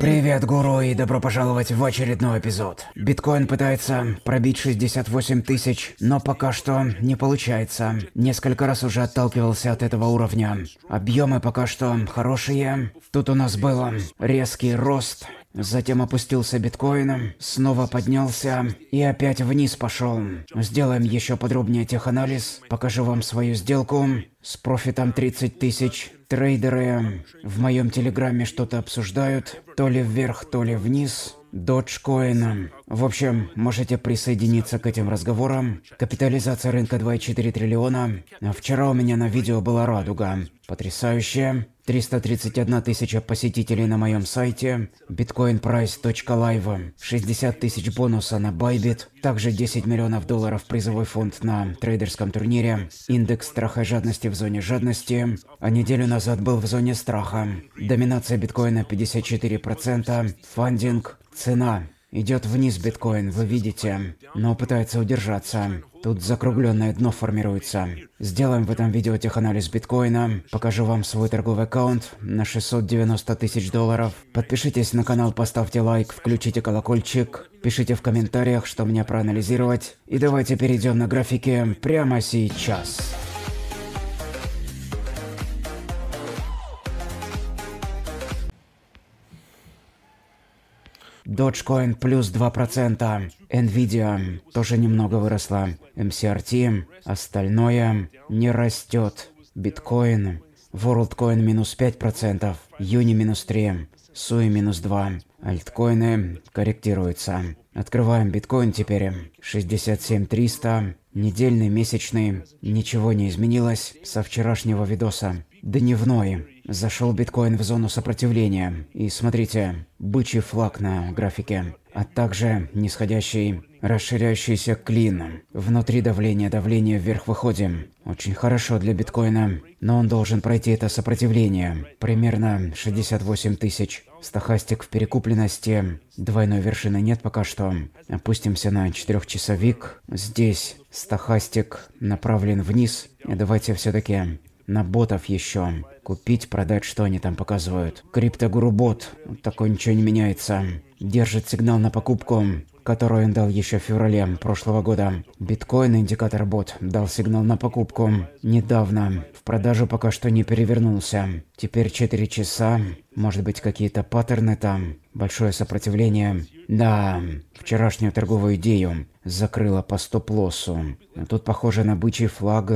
Привет, гуру, и добро пожаловать в очередной эпизод. Биткоин пытается пробить 68 тысяч, но пока что не получается. Несколько раз уже отталкивался от этого уровня. Объемы пока что хорошие. Тут у нас был резкий рост, затем опустился биткоин, снова поднялся и опять вниз пошел. Сделаем еще подробнее теханализ, покажу вам свою сделку с профитом 30 тысяч Трейдеры в моем телеграме что-то обсуждают, то ли вверх, то ли вниз доджкоина. В общем, можете присоединиться к этим разговорам. Капитализация рынка 2,4 триллиона. Вчера у меня на видео была радуга. Потрясающе. 331 тысяча посетителей на моем сайте, bitcoinprice.live, 60 тысяч бонуса на Bybit, также 10 миллионов долларов призовой фонд на трейдерском турнире, индекс страха и жадности в зоне жадности, а неделю назад был в зоне страха, доминация биткоина 54%, фандинг Цена идет вниз, биткоин, вы видите, но пытается удержаться. Тут закругленное дно формируется. Сделаем в этом видео теханализ биткоина. Покажу вам свой торговый аккаунт на 690 тысяч долларов. Подпишитесь на канал, поставьте лайк, включите колокольчик. Пишите в комментариях, что мне проанализировать. И давайте перейдем на графики прямо сейчас. Dogecoin плюс 2%. Nvidia тоже немного выросла. MCRT. Остальное не растет. Биткоин. WorldCoin минус 5%. Юни минус 3. Суи минус 2. Альткоины корректируются. Открываем биткоин теперь. 67 300. Недельный, месячный, ничего не изменилось со вчерашнего видоса. Дневной. Зашел биткоин в зону сопротивления. И смотрите, бычий флаг на графике а также нисходящий, расширяющийся клин. Внутри давление, давление вверх выходим. Очень хорошо для биткоина, но он должен пройти это сопротивление. Примерно 68 тысяч. Стахастик в перекупленности. Двойной вершины нет пока что. Опустимся на четырехчасовик. Здесь стахастик направлен вниз. И давайте все-таки на ботов еще. Купить, продать, что они там показывают. Криптогурубот. Вот такой ничего не меняется. Держит сигнал на покупку, которую он дал еще в феврале прошлого года. Биткоин индикатор бот дал сигнал на покупку. Недавно. В продажу пока что не перевернулся. Теперь 4 часа. Может быть какие-то паттерны там. Большое сопротивление. Да, вчерашнюю торговую идею закрыла по стоп-лоссу. Тут похоже на бычий флаг.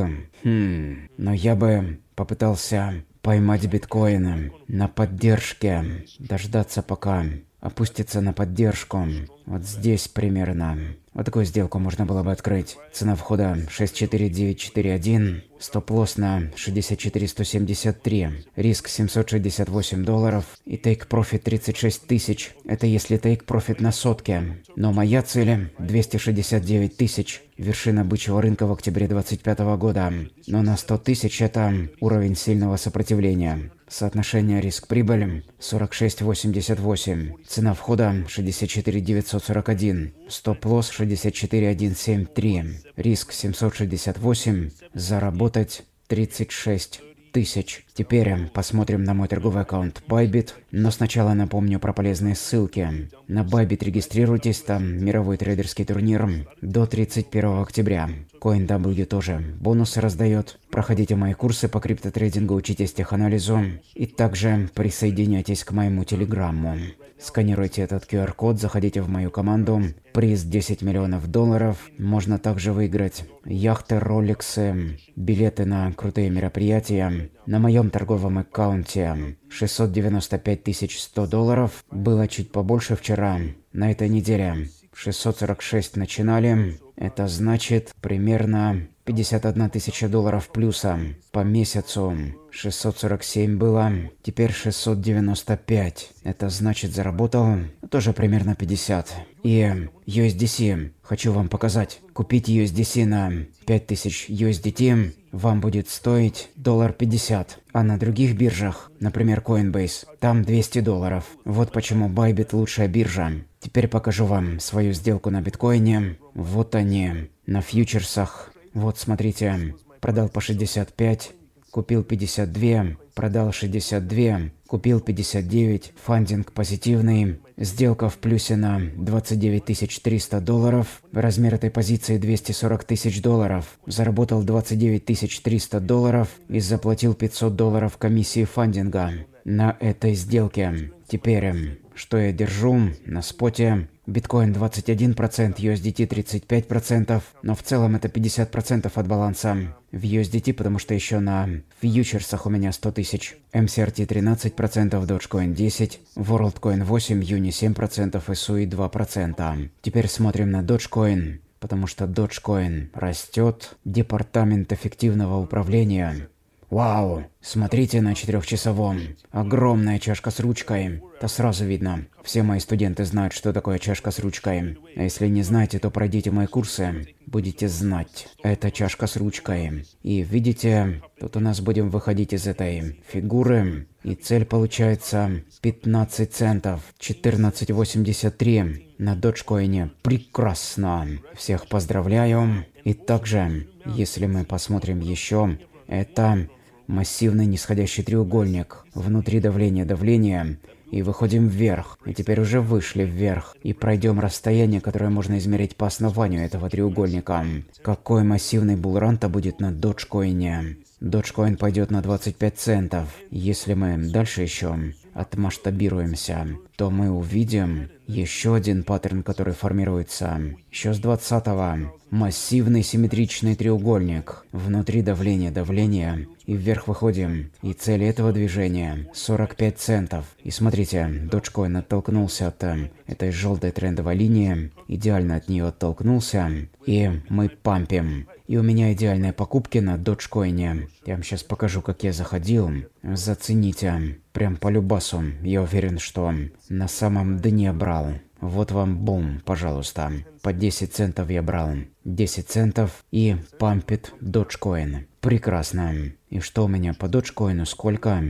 Хм, но я бы попытался поймать биткоины на поддержке, дождаться пока опустится на поддержку. Вот здесь примерно. Вот такую сделку можно было бы открыть. Цена входа 64941, стоп-лосс на 64173, риск 768 долларов и тейк-профит 36 тысяч. Это если тейк-профит на сотке. Но моя цель 269 тысяч, вершина бычьего рынка в октябре 2025 года. Но на 100 тысяч это уровень сильного сопротивления. Соотношение риск-прибыль 46,88. Цена входа 64,941. Стоп-лосс 64,173. Риск 768. Заработать 36 тысяч. Теперь эм, посмотрим на мой торговый аккаунт Bybit, но сначала напомню про полезные ссылки. На Bybit регистрируйтесь, там мировой трейдерский турнир до 31 октября. CoinW тоже бонусы раздает. Проходите мои курсы по криптотрейдингу, учитесь теханализу и также присоединяйтесь к моему телеграмму. Сканируйте этот QR-код, заходите в мою команду. Приз 10 миллионов долларов. Можно также выиграть яхты, роликсы, билеты на крутые мероприятия, на моем торговом аккаунте 695 100 долларов было чуть побольше вчера. На этой неделе 646 начинали, это значит примерно 51 тысяча долларов плюса по месяцу. 647 было, теперь 695. Это значит заработал тоже примерно 50. И USDC, хочу вам показать. Купить USDC на 5000 USDT вам будет стоить доллар 50, а на других биржах, например Coinbase, там 200 долларов. Вот почему Bybit лучшая биржа. Теперь покажу вам свою сделку на биткоине. Вот они ожидании на фьючерсах. Вот, смотрите, продал по 65, купил 52, продал 62, купил 59, фандинг позитивный, сделка в плюсе на 29 300 долларов, размер этой позиции 240 тысяч долларов, заработал 29 300 долларов и заплатил 500 долларов комиссии фандинга на этой сделке. Теперь, эм, что я держу на споте, Биткоин 21%, USDT 35%, но в целом это 50% от баланса. В USDT, потому что еще на фьючерсах у меня 100 тысяч. MCRT 13%, Dogecoin 10%, WorldCoin 8%, Uni 7% и SUI 2%. Теперь смотрим на Dogecoin потому что Dogecoin растет, департамент эффективного управления Вау, смотрите на четырехчасовом. Огромная чашка с ручкой. Это сразу видно. Все мои студенты знают, что такое чашка с ручкой. А если не знаете, то пройдите мои курсы. Будете знать. Это чашка с ручкой. И видите, тут у нас будем выходить из этой фигуры. И цель получается 15 центов. 14.83 на доджкоине. Прекрасно. Всех поздравляю. И также, если мы посмотрим еще, это массивный нисходящий треугольник. Внутри давление, давление. И выходим вверх. И теперь уже вышли вверх. И пройдем расстояние, которое можно измерить по основанию этого треугольника. Какой массивный булранта будет на доджкоине? Доджкоин пойдет на 25 центов. Если мы дальше еще отмасштабируемся, то мы увидим, еще один паттерн, который формируется. Еще с 20-го. Массивный симметричный треугольник. Внутри давление, давление. И вверх выходим. И цель этого движения 45 центов. И смотрите, Dogecoin оттолкнулся от э, этой желтой трендовой линии. Идеально от нее оттолкнулся. И мы пампим. И у меня идеальные покупки на доджкоине. Я вам сейчас покажу, как я заходил. Зацените. Прям по любасу. Я уверен, что на самом дне брат брал. Вот вам бум, пожалуйста. По 10 центов я брал. 10 центов и пампит доджкоин. Прекрасно. И что у меня по доджкоину сколько?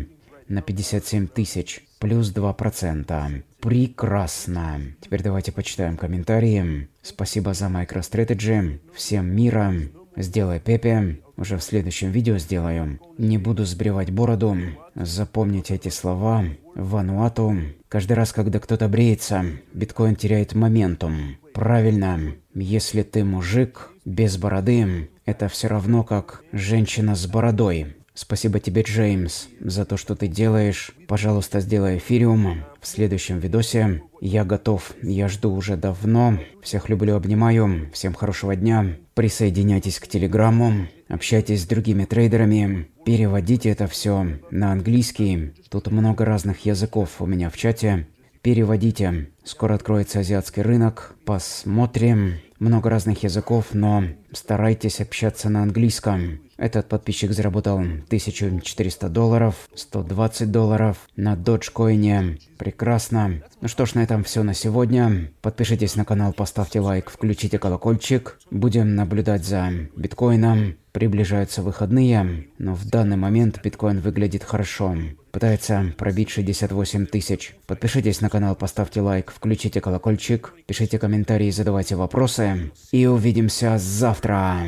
На 57 тысяч. Плюс 2%. Прекрасно. Теперь давайте почитаем комментарии. Спасибо за MicroStrategy. Всем мира. Сделай Пепе, уже в следующем видео сделаю. Не буду сбривать бороду. Запомните эти слова. Вануату. Каждый раз, когда кто-то бреется, биткоин теряет моментум. Правильно. Если ты мужик без бороды, это все равно как женщина с бородой. Спасибо тебе, Джеймс, за то, что ты делаешь. Пожалуйста, сделай эфириум в следующем видосе. Я готов, я жду уже давно. Всех люблю, обнимаю. Всем хорошего дня. Присоединяйтесь к Телеграмму. Общайтесь с другими трейдерами. Переводите это все на английский. Тут много разных языков у меня в чате. Переводите. Скоро откроется азиатский рынок. Посмотрим. Много разных языков, но старайтесь общаться на английском. Этот подписчик заработал 1400 долларов, 120 долларов на доджкоине. Прекрасно. Ну что ж, на этом все на сегодня. Подпишитесь на канал, поставьте лайк, включите колокольчик. Будем наблюдать за биткоином. Приближаются выходные, но в данный момент биткоин выглядит хорошо. Пытается пробить 68 тысяч. Подпишитесь на канал, поставьте лайк, включите колокольчик, пишите комментарии, задавайте вопросы. И увидимся завтра.